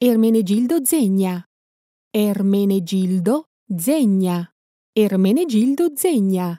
Ermenegildo Zegna. Ermenegildo Zegna. Ermenegildo Zegna.